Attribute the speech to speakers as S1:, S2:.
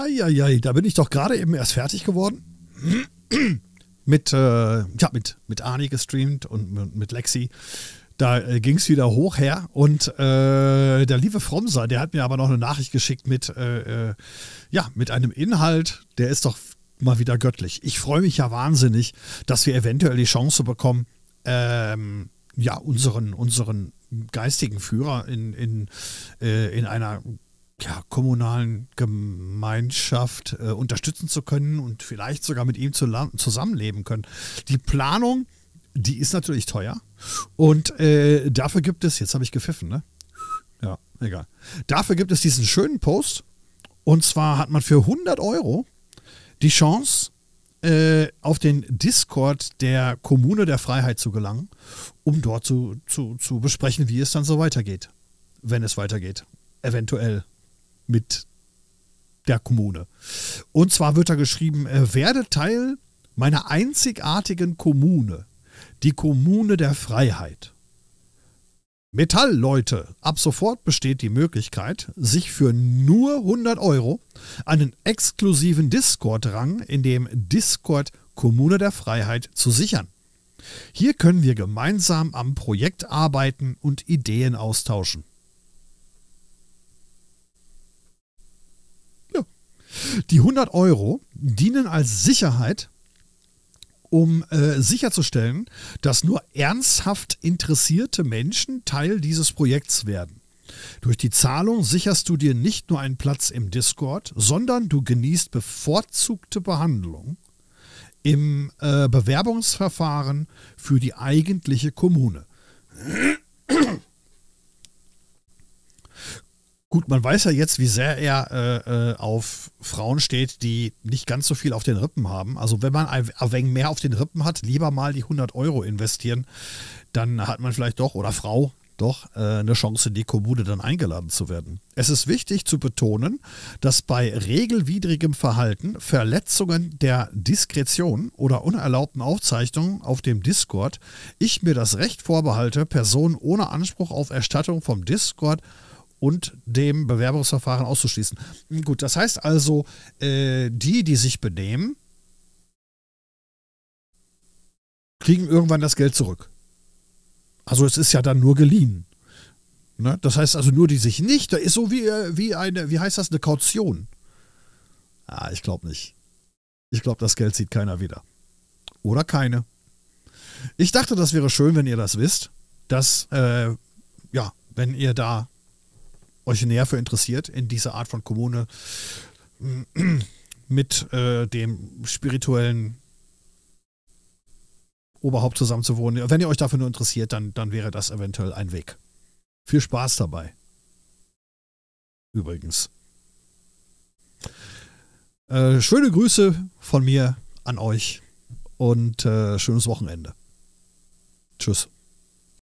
S1: Eieiei, da bin ich doch gerade eben erst fertig geworden. mit, äh, ja, mit, mit Ani gestreamt und mit Lexi. Da äh, ging es wieder hoch her und äh, der liebe Fromser, der hat mir aber noch eine Nachricht geschickt mit, äh, äh, ja, mit einem Inhalt, der ist doch mal wieder göttlich. Ich freue mich ja wahnsinnig, dass wir eventuell die Chance bekommen, ähm, ja, unseren, unseren geistigen Führer in, in, äh, in einer ja, kommunalen Gemeinschaft äh, unterstützen zu können und vielleicht sogar mit ihm zu zusammenleben können. Die Planung, die ist natürlich teuer und äh, dafür gibt es, jetzt habe ich gepfiffen, ne? Ja, egal. Dafür gibt es diesen schönen Post und zwar hat man für 100 Euro die Chance, äh, auf den Discord der Kommune der Freiheit zu gelangen, um dort zu, zu, zu besprechen, wie es dann so weitergeht. Wenn es weitergeht. Eventuell mit der Kommune. Und zwar wird da geschrieben, äh, werde Teil meiner einzigartigen Kommune, die Kommune der Freiheit. Metallleute, ab sofort besteht die Möglichkeit, sich für nur 100 Euro einen exklusiven Discord-Rang in dem Discord Kommune der Freiheit zu sichern. Hier können wir gemeinsam am Projekt arbeiten und Ideen austauschen. Die 100 Euro dienen als Sicherheit um äh, sicherzustellen, dass nur ernsthaft interessierte Menschen Teil dieses Projekts werden. Durch die Zahlung sicherst du dir nicht nur einen Platz im Discord, sondern du genießt bevorzugte Behandlung im äh, Bewerbungsverfahren für die eigentliche Kommune. Gut, man weiß ja jetzt, wie sehr er äh, äh, auf Frauen steht, die nicht ganz so viel auf den Rippen haben. Also wenn man ein, ein wenig mehr auf den Rippen hat, lieber mal die 100 Euro investieren, dann hat man vielleicht doch, oder Frau, doch äh, eine Chance, in die Kommune dann eingeladen zu werden. Es ist wichtig zu betonen, dass bei regelwidrigem Verhalten Verletzungen der Diskretion oder unerlaubten Aufzeichnungen auf dem Discord ich mir das Recht vorbehalte, Personen ohne Anspruch auf Erstattung vom Discord und dem Bewerbungsverfahren auszuschließen. Gut, das heißt also, äh, die, die sich benehmen, kriegen irgendwann das Geld zurück. Also es ist ja dann nur geliehen. Ne? Das heißt also nur die sich nicht, da ist so wie, äh, wie eine, wie heißt das, eine Kaution. Ah, ich glaube nicht. Ich glaube, das Geld sieht keiner wieder. Oder keine. Ich dachte, das wäre schön, wenn ihr das wisst, dass, äh, ja, wenn ihr da originär für interessiert, in dieser Art von Kommune mm, mit äh, dem spirituellen Oberhaupt zusammenzuwohnen. Wenn ihr euch dafür nur interessiert, dann, dann wäre das eventuell ein Weg. Viel Spaß dabei. Übrigens. Äh, schöne Grüße von mir an euch und äh, schönes Wochenende. Tschüss.